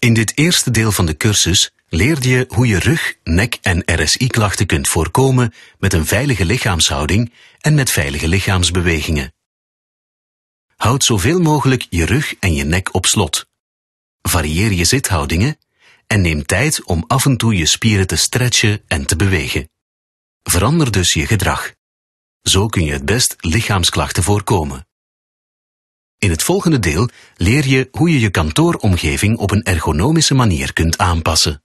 In dit eerste deel van de cursus leerde je hoe je rug, nek en RSI-klachten kunt voorkomen met een veilige lichaamshouding en met veilige lichaamsbewegingen. Houd zoveel mogelijk je rug en je nek op slot. Varieer je zithoudingen en neem tijd om af en toe je spieren te stretchen en te bewegen. Verander dus je gedrag. Zo kun je het best lichaamsklachten voorkomen. In het volgende deel leer je hoe je je kantooromgeving op een ergonomische manier kunt aanpassen.